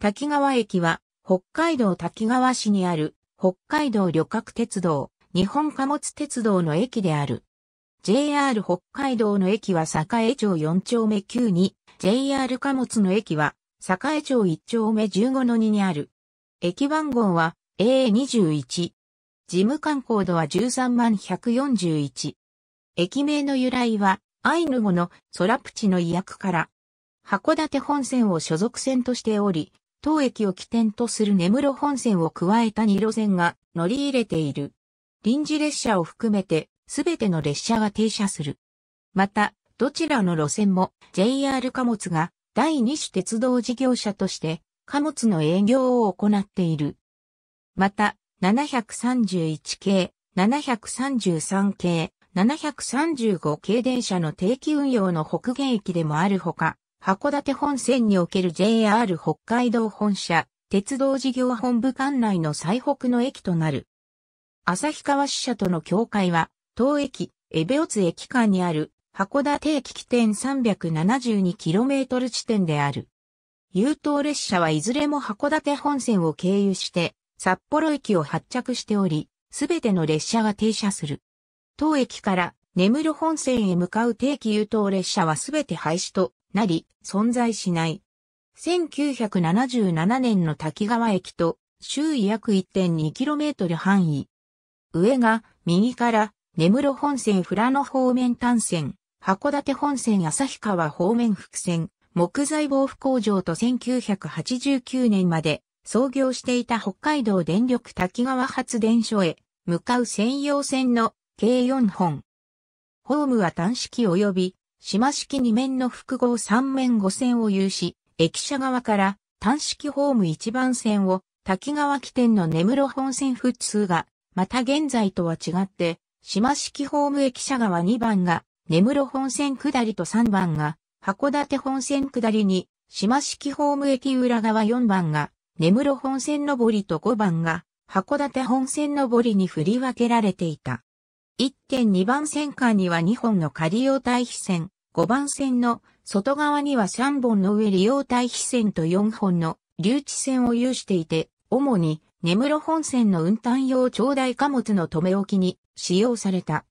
滝川駅は、北海道滝川市にある、北海道旅客鉄道、日本貨物鉄道の駅である。JR 北海道の駅は栄町4丁目9に、JR 貨物の駅は、栄町1丁目15の2にある。駅番号は a 2 1事務官コードは13万141。駅名の由来は、アイヌ語のソラプチの意訳から、函館本線を所属線としており、当駅を起点とする根室本線を加えた2路線が乗り入れている。臨時列車を含めて、すべての列車が停車する。また、どちらの路線も JR 貨物が第二種鉄道事業者として貨物の営業を行っている。また、731系、733系、735系電車の定期運用の北限駅でもあるほか、函館本線における JR 北海道本社、鉄道事業本部管内の最北の駅となる。旭川支社との境界は、当駅、江部ツ駅間にある函館駅起点 372km 地点である。優等列車はいずれも函館本線を経由して、札幌駅を発着しており、すべての列車が停車する。当駅から根室本線へ向かう定期優等列車はすべて廃止となり、存在しない。1977年の滝川駅と周囲約 1.2km 範囲。上が右から根室本線富良野方面単線、函館本線旭川方面複線、木材防腐工場と1989年まで創業していた北海道電力滝川発電所へ向かう専用線の計4本。ホームは単式及び島式2面の複合3面5線を有し、駅舎側から単式ホーム1番線を滝川起点の根室本線普通が、また現在とは違って、島式ホーム駅舎側2番が根室本線下りと3番が函館本線下りに、島式ホーム駅裏側4番が根室本線上りと5番が函館本線上りに振り分けられていた。1.2番線間には2本の仮用対比線、5番線の外側には3本の上利用対比線と4本の留置線を有していて、主に根室本線の運搬用長大貨物の止め置きに使用された。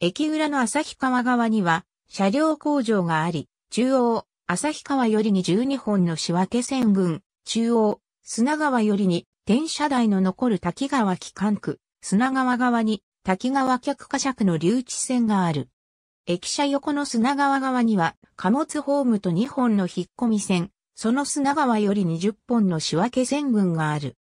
駅裏の旭川側には車両工場があり、中央、旭川よりに12本の仕分け線群、中央、砂川よりに転車台の残る滝川機関区、砂川側に滝川客貨尺の留置線がある。駅舎横の砂川側には貨物ホームと2本の引っ込み線、その砂川より20本の仕分け線群がある。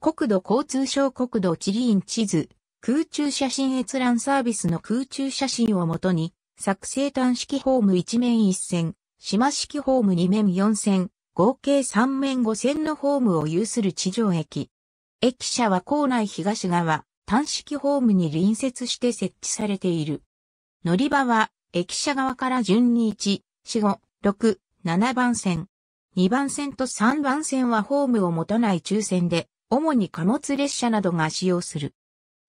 国土交通省国土地理院地図、空中写真閲覧サービスの空中写真をもとに、作成端式ホーム1面1線、島式ホーム2面4線、合計3面5線のホームを有する地上駅。駅舎は構内東側、単式ホームに隣接して設置されている。乗り場は、駅舎側から順に1、4、5、6、7番線。2番線と3番線はホームを持たない抽選で、主に貨物列車などが使用する。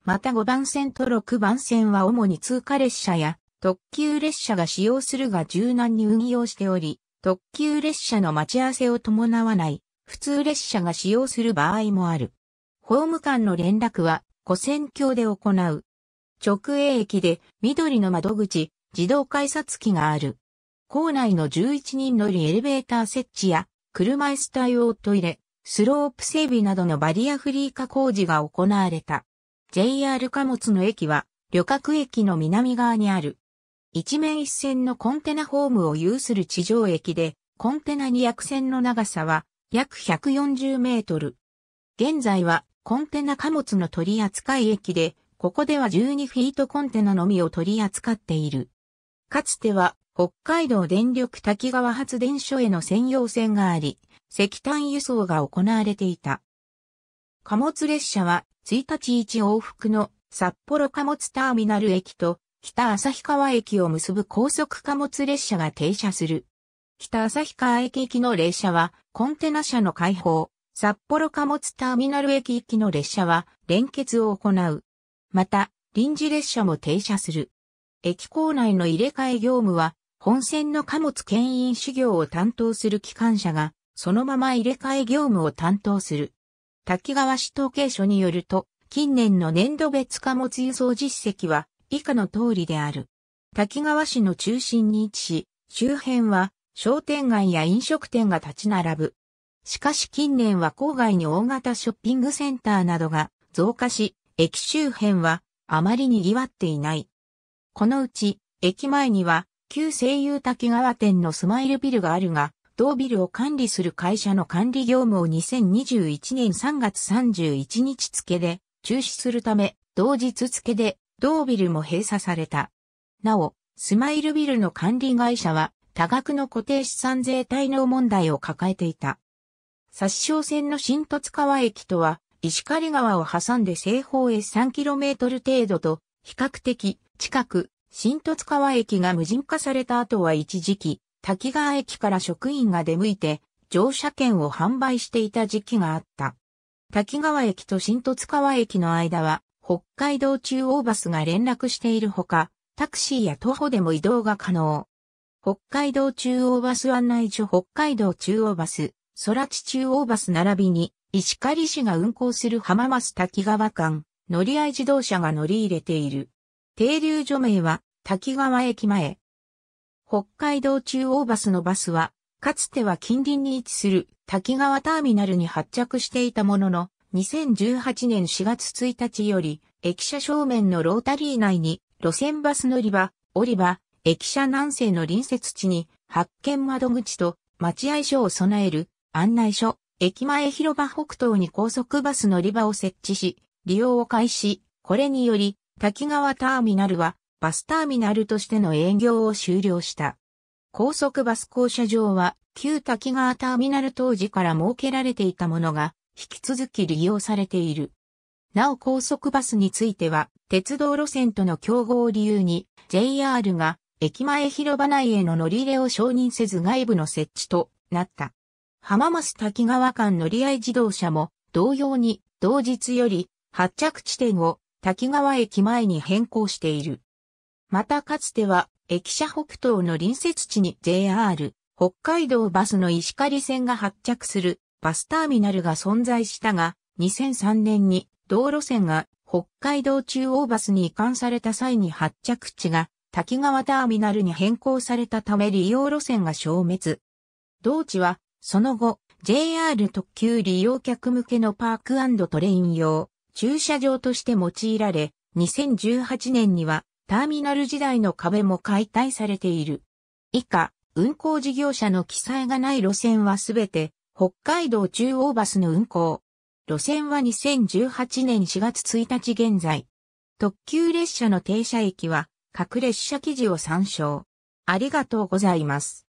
また5番線と6番線は主に通過列車や特急列車が使用するが柔軟に運用しており、特急列車の待ち合わせを伴わない普通列車が使用する場合もある。ホーム間の連絡は古戦橋で行う。直営駅で緑の窓口、自動改札機がある。校内の11人乗りエレベーター設置や、車椅子対応トイレ、スロープ整備などのバリアフリー化工事が行われた。JR 貨物の駅は、旅客駅の南側にある。一面一線のコンテナホームを有する地上駅で、コンテナ200線の長さは約140メートル。現在はコンテナ貨物の取扱い駅で、ここでは12フィートコンテナのみを取り扱っている。かつては、北海道電力滝川発電所への専用線があり、石炭輸送が行われていた。貨物列車は、1日1往復の札幌貨物ターミナル駅と北旭川駅を結ぶ高速貨物列車が停車する。北旭川駅行きの列車はコンテナ車の開放、札幌貨物ターミナル駅行きの列車は連結を行う。また、臨時列車も停車する。駅構内の入れ替え業務は、本線の貨物牽引修行を担当する機関車が、そのまま入れ替え業務を担当する。滝川市統計所によると、近年の年度別貨物輸送実績は以下の通りである。滝川市の中心に位置し、周辺は商店街や飲食店が立ち並ぶしかし近年は郊外に大型ショッピングセンターなどが増加し、駅周辺はあまり賑わっていない。このうち、駅前には旧西友滝川店のスマイルビルがあるが、同ビルを管理する会社の管理業務を2021年3月31日付で中止するため、同日付で同ビルも閉鎖された。なお、スマイルビルの管理会社は多額の固定資産税滞納問題を抱えていた。殺傷線の新十津川駅とは、石狩川を挟んで西方へ 3km 程度と、比較的近く、新十津川駅が無人化された後は一時期、滝川駅から職員が出向いて、乗車券を販売していた時期があった。滝川駅と新十津川駅の間は、北海道中央バスが連絡しているほか、タクシーや徒歩でも移動が可能。北海道中央バス案内所北海道中央バス、空地中央バス並びに、石狩市が運行する浜松滝川間、乗り合い自動車が乗り入れている。停留所名は、滝川駅前。北海道中央バスのバスは、かつては近隣に位置する滝川ターミナルに発着していたものの、2018年4月1日より、駅舎正面のロータリー内に、路線バス乗り場、降り場、駅舎南西の隣接地に、発見窓口と待合所を備える案内所、駅前広場北東に高速バス乗り場を設置し、利用を開始、これにより、滝川ターミナルは、バスターミナルとしての営業を終了した。高速バス降車場は、旧滝川ターミナル当時から設けられていたものが、引き続き利用されている。なお高速バスについては、鉄道路線との競合を理由に、JR が駅前広場内への乗り入れを承認せず外部の設置となった。浜松滝川間乗り合い自動車も同様に同日より発着地点を滝川駅前に変更している。またかつては駅舎北東の隣接地に JR 北海道バスの石狩線が発着するバスターミナルが存在したが2003年に道路線が北海道中央バスに移管された際に発着地が滝川ターミナルに変更されたため利用路線が消滅。同地はその後、JR 特急利用客向けのパークトレイン用、駐車場として用いられ、2018年にはターミナル時代の壁も解体されている。以下、運行事業者の記載がない路線はすべて北海道中央バスの運行。路線は2018年4月1日現在。特急列車の停車駅は各列車記事を参照。ありがとうございます。